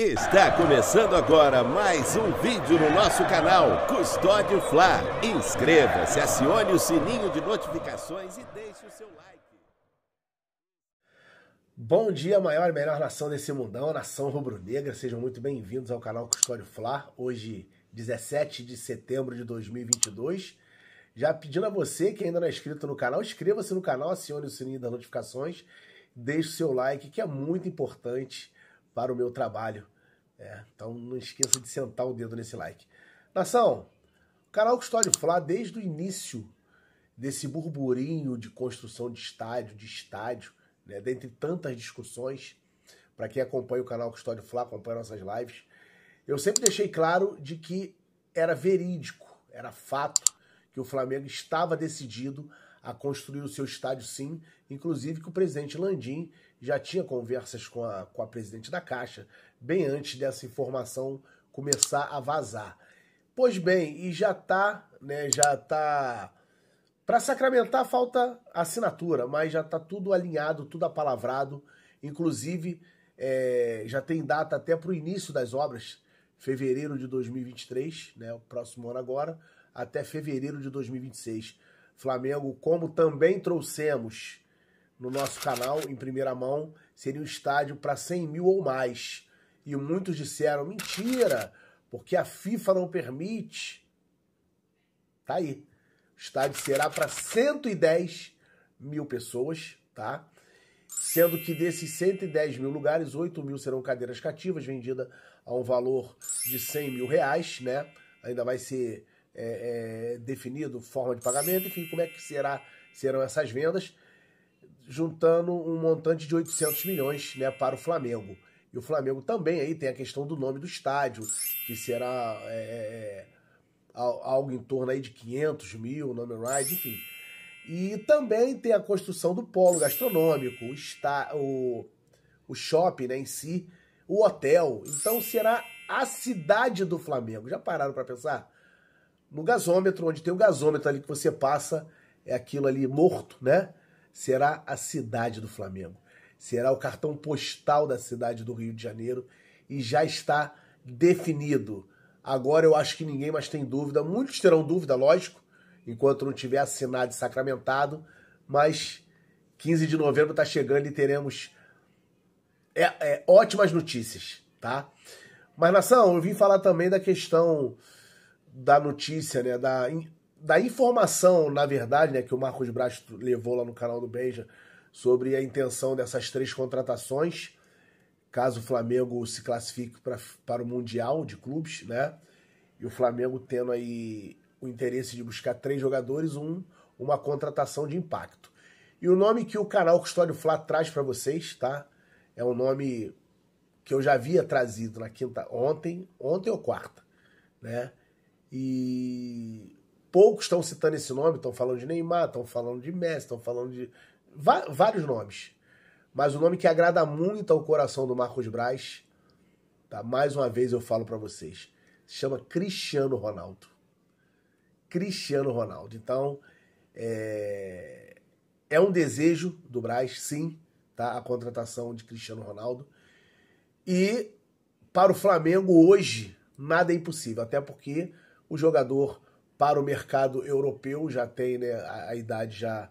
Está começando agora mais um vídeo no nosso canal Custódio Fla. Inscreva-se, acione o sininho de notificações e deixe o seu like. Bom dia, maior e melhor nação desse mundão, nação rubro-negra. Sejam muito bem-vindos ao canal Custódio Fla. Hoje, 17 de setembro de 2022. Já pedindo a você que ainda não é inscrito no canal, inscreva-se no canal, acione o sininho das notificações, deixe o seu like, que é muito importante para o meu trabalho. É, então não esqueça de sentar o dedo nesse like. Nação, o canal Custódio Flá, desde o início desse burburinho de construção de estádio, de estádio, né, dentre tantas discussões, para quem acompanha o canal Custódio Flá, acompanha nossas lives, eu sempre deixei claro de que era verídico, era fato que o Flamengo estava decidido a construir o seu estádio sim, inclusive que o presidente Landim já tinha conversas com a, com a presidente da Caixa, bem antes dessa informação começar a vazar. Pois bem, e já tá, né, já tá para sacramentar falta assinatura, mas já tá tudo alinhado, tudo apalavrado, inclusive é, já tem data até para o início das obras, fevereiro de 2023, né, o próximo ano agora, até fevereiro de 2026. Flamengo, como também trouxemos no nosso canal, em primeira mão, seria um estádio para 100 mil ou mais. E muitos disseram, mentira, porque a FIFA não permite. Tá aí. O estádio será para 110 mil pessoas, tá? Sendo que desses 110 mil lugares, 8 mil serão cadeiras cativas, vendida a um valor de 100 mil reais, né? Ainda vai ser é, é, definido forma de pagamento, enfim, como é que será, serão essas vendas juntando um montante de 800 milhões né, para o Flamengo. E o Flamengo também aí tem a questão do nome do estádio, que será é, é, é algo em torno aí de 500 mil, nome ride, enfim. E também tem a construção do polo gastronômico, o, está, o, o shopping né, em si, o hotel. Então será a cidade do Flamengo. Já pararam para pensar? No gasômetro, onde tem o gasômetro ali que você passa, é aquilo ali morto, né? será a cidade do Flamengo. Será o cartão postal da cidade do Rio de Janeiro e já está definido. Agora eu acho que ninguém mais tem dúvida. Muitos terão dúvida, lógico, enquanto não tiver assinado e sacramentado, mas 15 de novembro está chegando e teremos é, é, ótimas notícias, tá? Mas, nação, eu vim falar também da questão da notícia, né? Da da informação, na verdade, né, que o Marcos Braz levou lá no canal do Benja sobre a intenção dessas três contratações, caso o Flamengo se classifique pra, para o Mundial de Clubes, né? E o Flamengo tendo aí o interesse de buscar três jogadores, um, uma contratação de impacto. E o nome que o canal Custódio Flá traz para vocês, tá? É um nome que eu já havia trazido na quinta, ontem, ontem ou quarta, né? E poucos estão citando esse nome, estão falando de Neymar, estão falando de Messi, estão falando de vários nomes. Mas o nome que agrada muito ao coração do Marcos Braz, tá? mais uma vez eu falo para vocês, se chama Cristiano Ronaldo. Cristiano Ronaldo. Então, é, é um desejo do Braz, sim, tá? a contratação de Cristiano Ronaldo. E para o Flamengo hoje, nada é impossível, até porque o jogador para o mercado europeu, já tem né, a, a idade já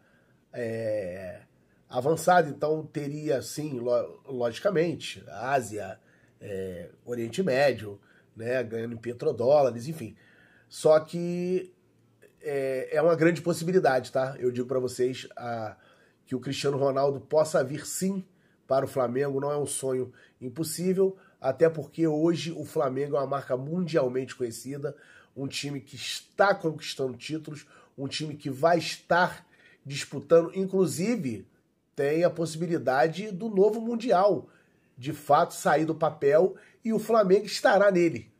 é, avançada, então teria sim, lo, logicamente, Ásia, é, Oriente Médio, né, ganhando em petrodólares, enfim. Só que é, é uma grande possibilidade, tá? Eu digo para vocês a, que o Cristiano Ronaldo possa vir sim para o Flamengo, não é um sonho impossível, até porque hoje o Flamengo é uma marca mundialmente conhecida um time que está conquistando títulos, um time que vai estar disputando, inclusive tem a possibilidade do novo Mundial de fato sair do papel e o Flamengo estará nele.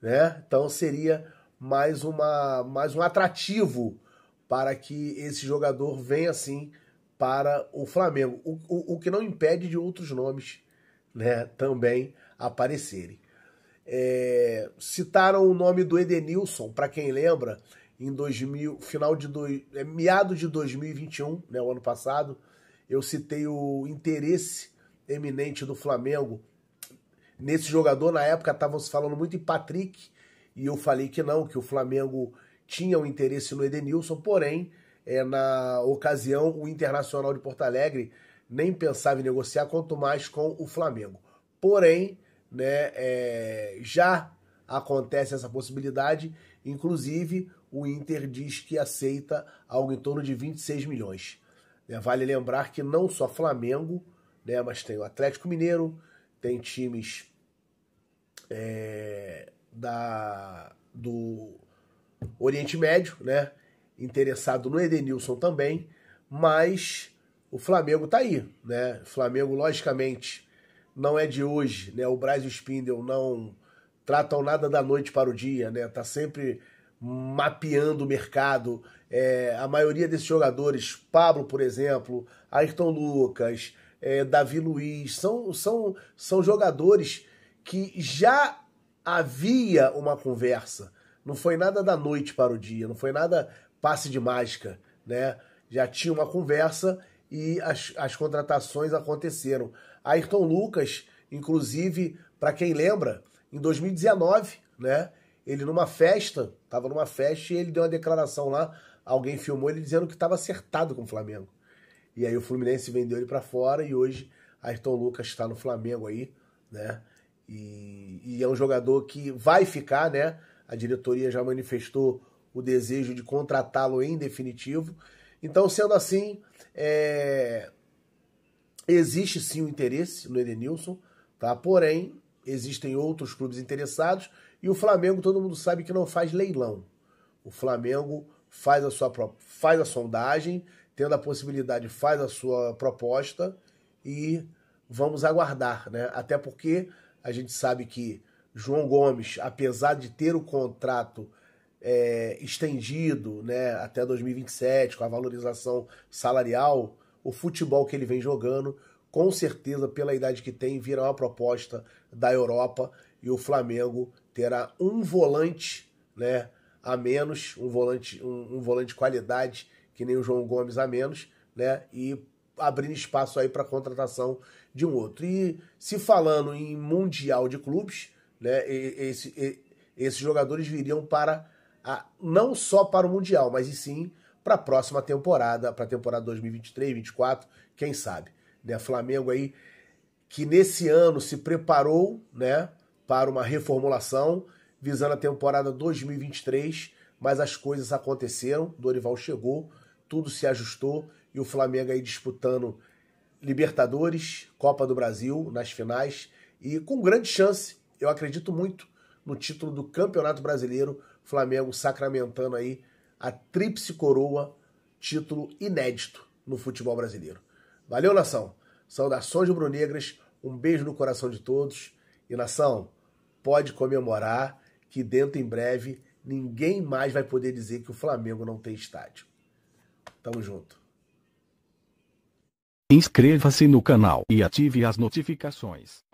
Né? Então seria mais, uma, mais um atrativo para que esse jogador venha assim para o Flamengo. O, o, o que não impede de outros nomes né, também aparecerem. É, citaram o nome do Edenilson, para quem lembra, em 2000, final de do, é, meado de 2021, né, o ano passado, eu citei o interesse eminente do Flamengo nesse jogador. Na época estavam se falando muito em Patrick e eu falei que não, que o Flamengo tinha um interesse no Edenilson, porém, é, na ocasião, o Internacional de Porto Alegre nem pensava em negociar, quanto mais com o Flamengo. Porém, né, é, já acontece essa possibilidade. Inclusive, o Inter diz que aceita algo em torno de 26 milhões. É, vale lembrar que não só Flamengo, né, mas tem o Atlético Mineiro, tem times é, da, do Oriente Médio, né, interessado no Edenilson também, mas o Flamengo está aí. Né? O Flamengo, logicamente, não é de hoje. Né? O Braz Spindel não tratam nada da noite para o dia, né? Tá sempre mapeando o mercado. É, a maioria desses jogadores, Pablo, por exemplo, Ayrton Lucas, é, Davi Luiz, são, são, são jogadores que já havia uma conversa. Não foi nada da noite para o dia, não foi nada passe de mágica, né? Já tinha uma conversa e as, as contratações aconteceram. Ayrton Lucas, inclusive, para quem lembra, em 2019, né? Ele numa festa, tava numa festa e ele deu uma declaração lá, alguém filmou ele dizendo que estava acertado com o Flamengo. E aí o Fluminense vendeu ele para fora e hoje Ayrton Lucas está no Flamengo aí, né? E, e, é um jogador que vai ficar, né? A diretoria já manifestou o desejo de contratá-lo em definitivo. Então, sendo assim, é... existe sim o interesse no Edenilson, tá? Porém, existem outros clubes interessados e o Flamengo, todo mundo sabe que não faz leilão. O Flamengo faz a sua faz a sondagem, tendo a possibilidade, faz a sua proposta e vamos aguardar, né? Até porque a gente sabe que João Gomes, apesar de ter o contrato é, estendido né, até 2027, com a valorização salarial, o futebol que ele vem jogando com certeza, pela idade que tem, virá uma proposta da Europa e o Flamengo terá um volante né, a menos, um volante, um, um volante de qualidade, que nem o João Gomes a menos, né? E abrindo espaço aí para contratação de um outro. E se falando em mundial de clubes, né, esse, esses jogadores viriam para a, não só para o mundial, mas e sim para a próxima temporada, para a temporada 2023, 2024, quem sabe né? Flamengo aí que nesse ano se preparou, né, para uma reformulação visando a temporada 2023, mas as coisas aconteceram, Dorival chegou, tudo se ajustou e o Flamengo aí disputando Libertadores, Copa do Brasil nas finais e com grande chance, eu acredito muito no título do Campeonato Brasileiro, Flamengo sacramentando aí a tríplice coroa, título inédito no futebol brasileiro. Valeu, nação! Saudações rubro-negras, um beijo no coração de todos. E, nação, pode comemorar que dentro em breve ninguém mais vai poder dizer que o Flamengo não tem estádio. Tamo junto. Inscreva-se no canal e ative as notificações.